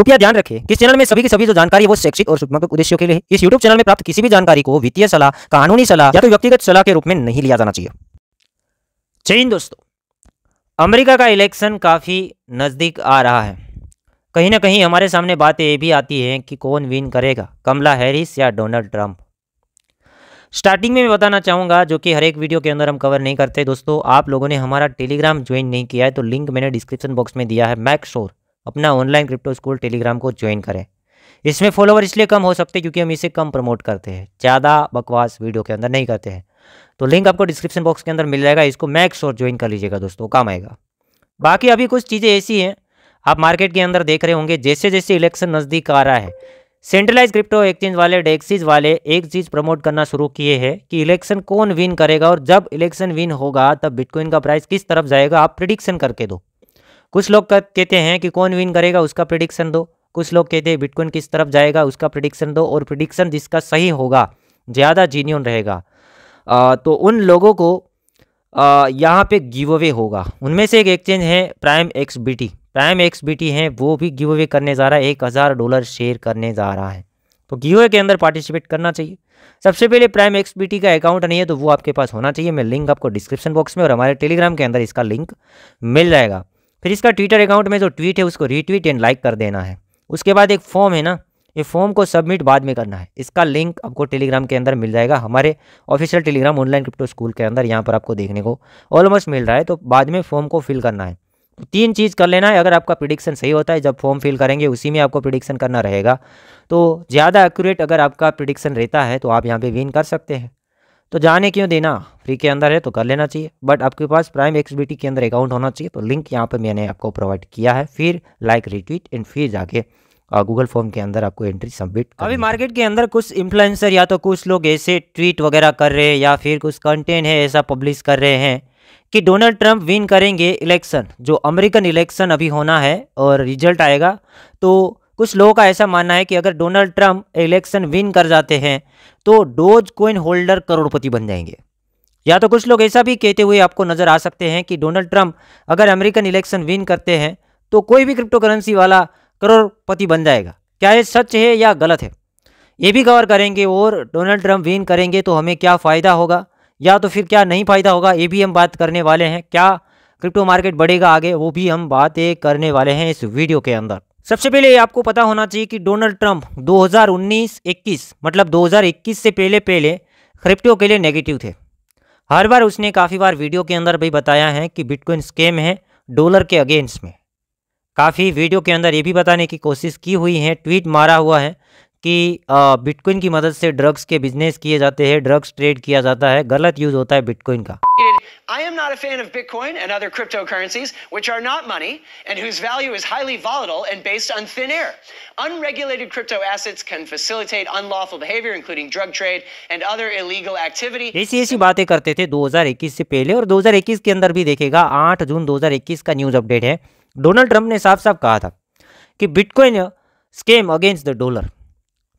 कृपया ध्यान रखें कि चैनल में सभी की सभी जो जानकारी है वो शैक्षिक और शुभात्मक उद्देश्यों के लिए इस यूट्यूब चैनल में प्राप्त किसी भी जानकारी को वित्तीय सलाह कानूनी सलाह या तो व्यक्तिगत सलाह के रूप में नहीं लिया जाना चाहिए जय दोस्तों अमेरिका का इलेक्शन काफ़ी नज़दीक आ रहा है कहीं ना कहीं हमारे सामने बात ये भी आती है कि कौन विन करेगा कमला हैरिस या डोनाल्ड ट्रंप स्टार्टिंग में मैं बताना चाहूँगा जो कि हर एक वीडियो के अंदर हम कवर नहीं करते दोस्तों आप लोगों ने हमारा टेलीग्राम ज्वाइन नहीं किया है तो लिंक मैंने डिस्क्रिप्शन बॉक्स में दिया है मैक शोर अपना ऑनलाइन क्रिप्टो स्कूल टेलीग्राम को ज्वाइन करें इसमें फॉलोवर इसलिए कम हो सकते हैं क्योंकि हम इसे कम प्रमोट करते हैं ज़्यादा बकवास वीडियो के अंदर नहीं करते हैं तो लिंक आपको डिस्क्रिप्शन बॉक्स के अंदर मिल जाएगा इसको मैक्स और ज्वाइन कर लीजिएगा दोस्तों काम आएगा बाकी अभी कुछ चीज़ें ऐसी हैं आप मार्केट के अंदर देख रहे होंगे जैसे जैसे इलेक्शन नज़दीक आ रहा है सेंट्रलाइज क्रिप्टो एक्सचेंज वाले डेक्सीज वाले एक चीज़ प्रमोट करना शुरू किए हैं कि इलेक्शन कौन विन करेगा और जब इलेक्शन विन होगा तब बिटकॉइन का प्राइस किस तरफ जाएगा आप प्रिडिक्शन करके दो कुछ लोग कहते हैं कि कौन विन करेगा उसका प्रिडिक्शन दो कुछ लोग कहते हैं बिटकॉइन किस तरफ जाएगा उसका प्रिडिक्शन दो और प्रिडिक्शन जिसका सही होगा ज़्यादा जीन्यून रहेगा आ, तो उन लोगों को यहाँ पे गिव अवे होगा उनमें से एक एक्सचेंज है Prime X B T Prime X B है वो भी गिव अवे करने जा रहा है एक हज़ार डॉलर शेयर करने जा रहा है तो गिव अवे के अंदर पार्टिसिपेट करना चाहिए सबसे पहले प्राइम एक्स बी टी का अकाउंट नहीं है तो वो आपके पास होना चाहिए मैं लिंक आपको डिस्क्रिप्शन बॉक्स में और हमारे टेलीग्राम के अंदर इसका लिंक मिल जाएगा फिर इसका ट्विटर अकाउंट में जो ट्वीट है उसको रीट्वीट एंड लाइक कर देना है उसके बाद एक फॉर्म है ना ये फॉर्म को सबमिट बाद में करना है इसका लिंक आपको टेलीग्राम के अंदर मिल जाएगा हमारे official Telegram online crypto school के अंदर यहाँ पर आपको देखने को ऑलमोस्ट मिल रहा है तो बाद में फॉर्म को फिल करना है तो तीन चीज़ कर लेना है अगर आपका प्रिडिक्शन सही होता है जब फॉर्म फिल करेंगे उसी में आपको प्रिडिक्शन करना रहेगा तो ज़्यादा एक्यूरेट अगर आपका प्रिडिक्शन रहता है तो आप यहाँ पर विन कर सकते हैं तो जाने क्यों देना फ्री के अंदर है तो कर लेना चाहिए बट आपके पास प्राइम एक्स के अंदर अकाउंट होना चाहिए तो लिंक यहाँ पर मैंने आपको प्रोवाइड किया है फिर लाइक रिट्वीट एंड फिर जाके गूगल फॉर्म के अंदर आपको एंट्री सबमिट अभी मार्केट के अंदर कुछ इन्फ्लुएंसर या तो कुछ लोग ऐसे ट्वीट वगैरह कर रहे हैं या फिर कुछ कंटेंट है ऐसा पब्लिश कर रहे हैं कि डोनाल्ड ट्रंप विन करेंगे इलेक्शन जो अमेरिकन इलेक्शन अभी होना है और रिजल्ट आएगा तो कुछ लोगों का ऐसा मानना है कि अगर डोनाल्ड ट्रंप इलेक्शन विन कर जाते हैं तो डोज कोइन होल्डर करोड़पति बन जाएंगे या तो कुछ लोग ऐसा भी कहते हुए आपको नज़र आ सकते हैं कि डोनाल्ड ट्रंप अगर अमेरिकन इलेक्शन विन करते हैं तो कोई भी क्रिप्टो करेंसी वाला करोड़पति बन जाएगा क्या ये सच है या गलत है ये भी कवर करेंगे और डोनाल्ड ट्रंप विन करेंगे तो हमें क्या फ़ायदा होगा या तो फिर क्या नहीं फ़ायदा होगा ये भी हम बात करने वाले हैं क्या क्रिप्टो मार्केट बढ़ेगा आगे वो भी हम बातें करने वाले हैं इस वीडियो के अंदर सबसे पहले आपको पता होना चाहिए कि डोनाल्ड ट्रंप 2019-21 मतलब 2021 से पहले पहले क्रिप्टो के लिए नेगेटिव थे हर बार उसने काफ़ी बार वीडियो के अंदर भी बताया है कि बिटकॉइन स्कैम है डॉलर के अगेंस्ट में काफ़ी वीडियो के अंदर ये भी बताने की कोशिश की हुई है ट्वीट मारा हुआ है कि बिटकॉइन की मदद से ड्रग्स के बिजनेस किए जाते हैं ड्रग्स ट्रेड किया जाता है गलत यूज़ होता है बिटकॉइन का I am not a fan of Bitcoin and other cryptocurrencies, which are not money and whose value is highly volatile and based on thin air. Unregulated crypto assets can facilitate unlawful behavior, including drug trade and other illegal activity. ऐसी ऐसी बातें करते थे 2021 से पहले और 2021 के अंदर भी देखेगा 8 जून 2021 का न्यूज अपडेट है डोनाल्ड ट्रंप ने साफ साफ कहा था कि bitcoin scam against the dollar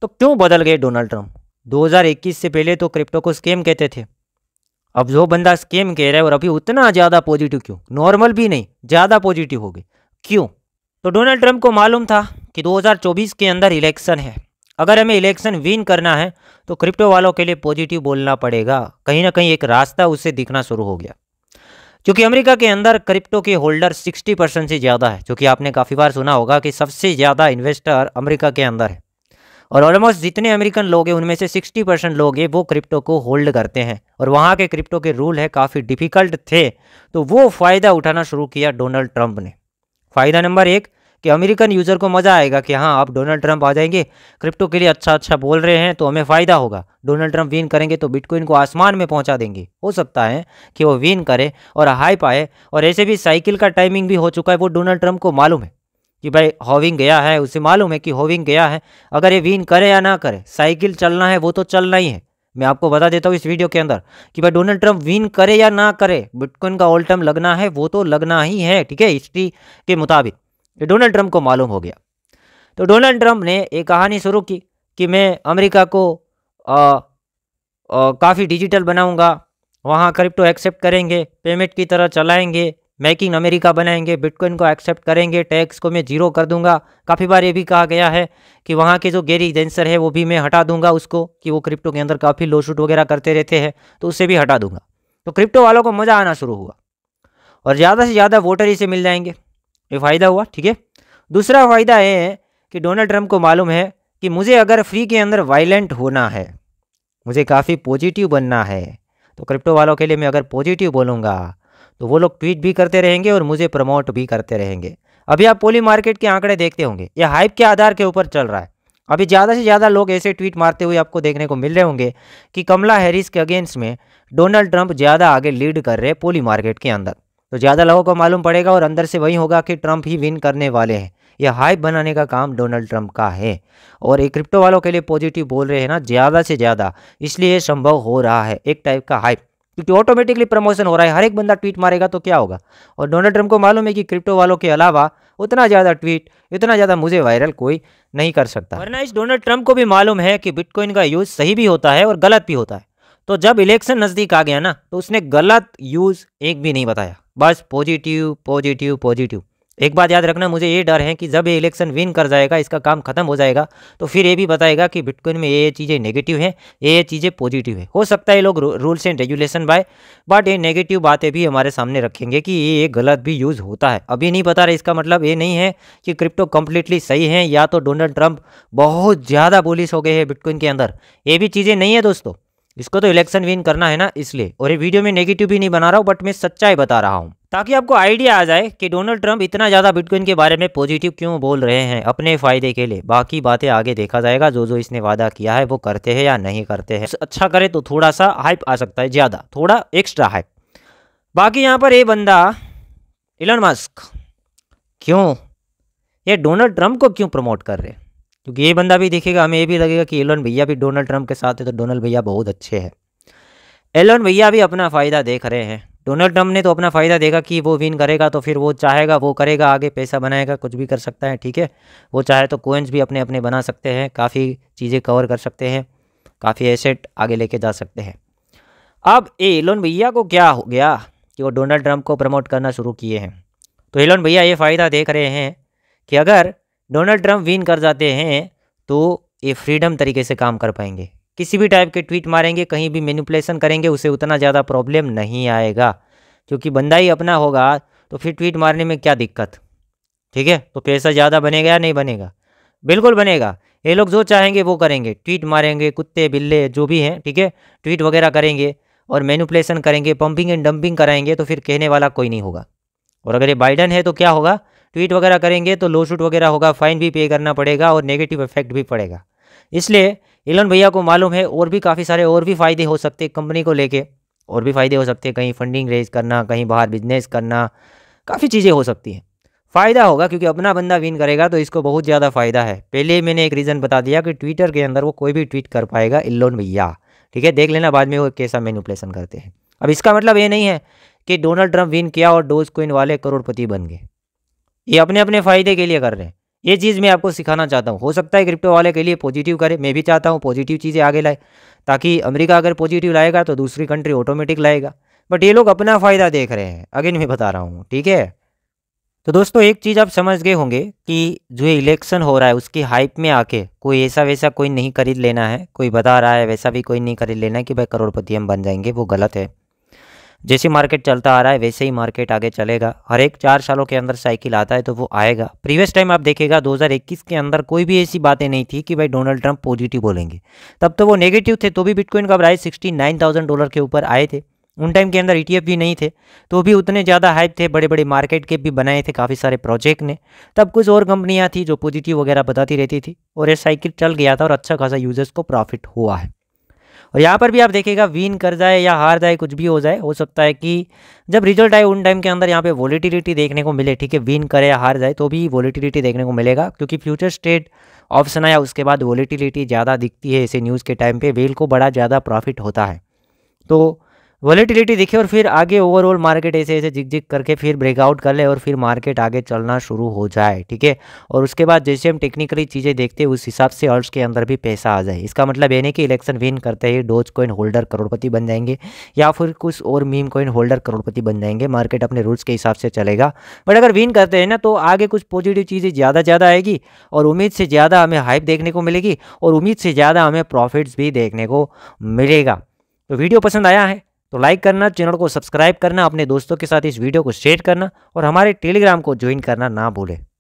तो क्यों बदल गए डोनाल्ड ट्रंप 2021 से पहले तो क्रिप्टो को स्केम कहते थे अब जो बंदा स्केम कह रहा है और अभी उतना ज़्यादा पॉजिटिव क्यों नॉर्मल भी नहीं ज़्यादा पॉजिटिव हो गए क्यों तो डोनाल्ड ट्रंप को मालूम था कि 2024 के अंदर इलेक्शन है अगर हमें इलेक्शन विन करना है तो क्रिप्टो वालों के लिए पॉजिटिव बोलना पड़ेगा कहीं ना कहीं एक रास्ता उससे दिखना शुरू हो गया क्योंकि अमेरिका के अंदर क्रिप्टो के होल्डर 60 परसेंट से ज़्यादा है जो कि आपने काफ़ी बार सुना होगा कि सबसे ज़्यादा इन्वेस्टर अमेरिका के अंदर है और ऑलमोस्ट जितने अमेरिकन लोग हैं उनमें से 60 परसेंट लोग हैं वो क्रिप्टो को होल्ड करते हैं और वहाँ के क्रिप्टो के रूल है काफ़ी डिफ़िकल्ट थे तो वो फ़ायदा उठाना शुरू किया डोनाल्ड ट्रंप ने फ़ायदा नंबर एक कि अमेरिकन यूज़र को मज़ा आएगा कि हाँ आप डोनाल्ड ट्रंप आ जाएंगे क्रिप्टो के लिए अच्छा अच्छा बोल रहे हैं तो हमें फ़ायदा होगा डोनाल्ड ट्रंप विन करेंगे तो बिटकॉइन को आसमान में पहुंचा देंगे हो सकता है कि वो विन करे और हाई पाए और ऐसे भी साइकिल का टाइमिंग भी हो चुका है वो डोनाल्ड ट्रंप को मालूम है कि भाई होविंग गया है उसे मालूम है कि होविंग गया है अगर ये विन करे या ना करे साइकिल चलना है वो तो चलना ही है मैं आपको बता देता हूँ इस वीडियो के अंदर कि भाई डोनाल्ड ट्रंप विन करे या ना करे बिटकॉइन का ऑल टर्म लगना है वो तो लगना ही है ठीक है हिस्ट्री के मुताबिक ये तो डोनाल्ड ट्रंप को मालूम हो गया तो डोनाल्ड ट्रंप ने एक कहानी शुरू की कि मैं अमेरिका को काफ़ी डिजिटल बनाऊंगा वहाँ क्रिप्टो एक्सेप्ट करेंगे पेमेंट की तरह चलाएंगे मेकिंग अमेरिका बनाएंगे बिटकॉइन को एक्सेप्ट करेंगे टैक्स को मैं जीरो कर दूंगा काफ़ी बार ये भी कहा गया है कि वहाँ के जो गेरी जेंसर है वो भी मैं हटा दूंगा उसको कि वो क्रिप्टो के अंदर काफ़ी लो शूट वगैरह करते रहते हैं तो उससे भी हटा दूंगा तो क्रिप्टो वालों को मज़ा आना शुरू हुआ और ज़्यादा से ज़्यादा वोटर इसे मिल जाएंगे ये फ़ायदा हुआ ठीक है दूसरा फ़ायदा ये है कि डोनाल्ड ट्रंप को मालूम है कि मुझे अगर फ्री के अंदर वायलेंट होना है मुझे काफ़ी पॉजिटिव बनना है तो क्रिप्टो वालों के लिए मैं अगर पॉजिटिव बोलूँगा तो वो लोग ट्वीट भी करते रहेंगे और मुझे प्रमोट भी करते रहेंगे अभी आप पोली मार्केट के आंकड़े देखते होंगे ये हाइप के आधार के ऊपर चल रहा है अभी ज़्यादा से ज़्यादा लोग ऐसे ट्वीट मारते हुए आपको देखने को मिल रहे होंगे कि कमला हैरिस के अगेंस्ट में डोनाल्ड ट्रंप ज़्यादा आगे लीड कर रहे हैं पोली मार्केट के अंदर तो ज़्यादा लोगों को मालूम पड़ेगा और अंदर से वही होगा कि ट्रंप ही विन करने वाले हैं यह हाइप बनाने का काम डोनाल्ड ट्रंप का है और ये क्रिप्टो वालों के लिए पॉजिटिव बोल रहे हैं ना ज़्यादा से ज़्यादा इसलिए संभव हो रहा है एक टाइप का हाइप क्योंकि ऑटोमेटिकली प्रमोशन हो रहा है हर एक बंदा ट्वीट मारेगा तो क्या होगा और डोनाल्ड ट्रम्प को मालूम है कि क्रिप्टो वालों के अलावा उतना ज़्यादा ट्वीट इतना ज़्यादा मुझे वायरल कोई नहीं कर सकता वरना इस डोनाल्ड ट्रम्प को भी मालूम है कि बिटकॉइन का यूज़ सही भी होता है और गलत भी होता है तो जब इलेक्शन नज़दीक आ गया ना तो उसने गलत यूज़ एक भी नहीं बताया बस पॉजिटिव पॉजिटिव पॉजिटिव एक बात याद रखना मुझे ये डर है कि जब ये इलेक्शन विन कर जाएगा इसका काम खत्म हो जाएगा तो फिर ये भी बताएगा कि बिटकॉइन में ये ये चीज़ें नेगेटिव हैं ये ये चीज़ें पॉजिटिव है हो सकता है लोग rules and regulation by but ये नेगेटिव बातें भी हमारे सामने रखेंगे कि ये ये गलत भी यूज़ होता है अभी नहीं बता रहे इसका मतलब ये नहीं है कि क्रिप्टो कम्प्लीटली सही है या तो डोनाल्ड ट्रंप बहुत ज़्यादा बोलिस हो गए हैं बिटकॉइन के अंदर ये भी चीज़ें नहीं है दोस्तों इसको तो इलेक्शन विन करना है ना इसलिए और ये वीडियो में नेगेटिव भी नहीं बना रहा हूँ बट मैं सच्चाई बता रहा हूँ ताकि आपको आइडिया आ जाए कि डोनाल्ड ट्रंप इतना ज़्यादा बिटकॉइन के बारे में पॉजिटिव क्यों बोल रहे हैं अपने फ़ायदे के लिए बाकी बातें आगे देखा जाएगा जो जो इसने वादा किया है वो करते हैं या नहीं करते हैं अच्छा करे तो थोड़ा सा हाइप आ सकता है ज़्यादा थोड़ा एक्स्ट्रा हाइप बाकी यहाँ पर ये बंदा इलन मास्क क्यों ये डोनाल्ड ट्रंप को क्यों प्रमोट कर रहे हैं क्योंकि ये बंदा भी देखेगा हमें ये भी लगेगा कि एलोन भैया भी डोनाल्ड ट्रंप के साथ है तो डोनाल्ड भैया बहुत अच्छे हैं एलोन भैया भी अपना फ़ायदा देख रहे हैं डोनाल्ड ट्रंप ने तो अपना फ़ायदा देखा कि वो विन करेगा तो फिर वो चाहेगा वो करेगा आगे पैसा बनाएगा कुछ भी कर सकता है ठीक है वो चाहे तो कोइंस भी अपने अपने बना सकते हैं काफ़ी चीज़ें कवर कर सकते हैं काफ़ी एसेट आगे लेके जा सकते हैं अब ए एलोन भैया को क्या हो गया कि वो डोनाल्ड ट्रंप को प्रमोट करना शुरू किए हैं तो एलोन भैया ये फ़ायदा देख रहे हैं कि अगर डोनाल्ड ट्रंप विन कर जाते हैं तो ये फ्रीडम तरीके से काम कर पाएंगे किसी भी टाइप के ट्वीट मारेंगे कहीं भी मेनुपलेसन करेंगे उसे उतना ज़्यादा प्रॉब्लम नहीं आएगा क्योंकि बंदा ही अपना होगा तो फिर ट्वीट मारने में क्या दिक्कत ठीक है तो पैसा ज़्यादा बनेगा या नहीं बनेगा बिल्कुल बनेगा ये लोग जो चाहेंगे वो करेंगे ट्वीट मारेंगे कुत्ते बिल्ले जो भी हैं ठीक है ट्वीट वगैरह करेंगे और मैनुपलेसन करेंगे पंपिंग एंड डंपिंग कराएंगे तो फिर कहने वाला कोई नहीं होगा और अगर ये बाइडन है तो क्या होगा ट्वीट वगैरह करेंगे तो लो शूट वगैरह होगा फाइन भी पे करना पड़ेगा और नेगेटिव इफेक्ट भी पड़ेगा इसलिए इलन भैया को मालूम है और भी काफ़ी सारे और भी फ़ायदे हो सकते हैं कंपनी को लेके और भी फ़ायदे हो सकते हैं कहीं फंडिंग रेज करना कहीं बाहर बिजनेस करना काफ़ी चीज़ें हो सकती हैं फ़ायदा होगा क्योंकि अपना बंदा विन करेगा तो इसको बहुत ज़्यादा फ़ायदा है पहले ही मैंने एक रीज़न बता दिया कि ट्विटर के अंदर वो कोई भी ट्वीट कर पाएगा इलोन भैया ठीक है देख लेना बाद में वो कैसा मैनिपुलेशन करते हैं अब इसका मतलब ये नहीं है कि डोनाल्ड ट्रंप विन किया और डोज कोइन वाले करोड़पति बन गए ये अपने अपने फ़ायदे के लिए कर रहे हैं ये चीज़ मैं आपको सिखाना चाहता हूँ हो सकता है क्रिप्टो वाले के लिए पॉजिटिव करे मैं भी चाहता हूँ पॉजिटिव चीज़ें आगे लाए ताकि अमेरिका अगर पॉजिटिव लाएगा तो दूसरी कंट्री ऑटोमेटिक लाएगा बट ये लोग अपना फ़ायदा देख रहे हैं अगेन मैं बता रहा हूँ ठीक है तो दोस्तों एक चीज़ आप समझ गए होंगे कि जो इलेक्शन हो रहा है उसकी हाइप में आके कोई ऐसा वैसा कोई नहीं खरीद लेना है कोई बता रहा है वैसा भी कोई नहीं खरीद लेना है कि भाई करोड़पति हम बन जाएंगे वो गलत है जैसे मार्केट चलता आ रहा है वैसे ही मार्केट आगे चलेगा हर एक चार सालों के अंदर साइकिल आता है तो वो आएगा प्रीवियस टाइम आप देखेगा 2021 के अंदर कोई भी ऐसी बातें नहीं थी कि भाई डोनाल्ड ट्रंप पॉजिटिव बोलेंगे तब तो वो नेगेटिव थे तो भी बिटकॉइन का प्राइस सिक्सटी डॉलर के ऊपर आए थे उन टाइम के अंदर ई e भी नहीं थे तो भी उतने ज़्यादा हाइप थे बड़े बड़े मार्केट के भी बनाए थे काफ़ी सारे प्रोजेक्ट ने तब कुछ और कंपनियाँ थी जो पॉजिटिव वगैरह बताती रहती थी और ये साइकिल चल गया था और अच्छा खासा यूजर्स को प्रॉफिट हुआ है और यहाँ पर भी आप देखिएगा विन कर जाए या हार जाए कुछ भी हो जाए हो सकता है कि जब रिजल्ट आए उन टाइम के अंदर यहाँ पे वॉलीटिलिटी देखने को मिले ठीक है विन करे या हार जाए तो भी वॉलीटिलिटी देखने को मिलेगा क्योंकि फ्यूचर स्टेट ऑप्शन आया उसके बाद वॉलीटिलिटी ज़्यादा दिखती है इसे न्यूज़ के टाइम पर वेल को बड़ा ज़्यादा प्रॉफिट होता है तो वॉलीटिलिटी दिखे और फिर आगे ओवरऑल मार्केट ऐसे ऐसे जिक जिक करके फिर ब्रेकआउट कर ले और फिर मार्केट आगे चलना शुरू हो जाए ठीक है और उसके बाद जैसे हम टेक्निकली चीज़ें देखते हैं उस हिसाब से अर्ट्स के अंदर भी पैसा आ जाए इसका मतलब ये नहीं कि इलेक्शन विन करते ही डोज कोइन होल्डर करोड़पति बन जाएंगे या फिर कुछ और मीम कोइन होल्डर करोड़पति बन जाएंगे मार्केट अपने रूल्स के हिसाब से चलेगा बट अगर विन करते हैं ना तो आगे कुछ पॉजिटिव चीज़ें ज़्यादा ज़्यादा आएगी और उम्मीद से ज़्यादा हमें हाइप देखने को मिलेगी और उम्मीद से ज़्यादा हमें प्रॉफिट्स भी देखने को मिलेगा तो वीडियो पसंद आया है तो लाइक करना चैनल को सब्सक्राइब करना अपने दोस्तों के साथ इस वीडियो को शेयर करना और हमारे टेलीग्राम को ज्वाइन करना ना भूलें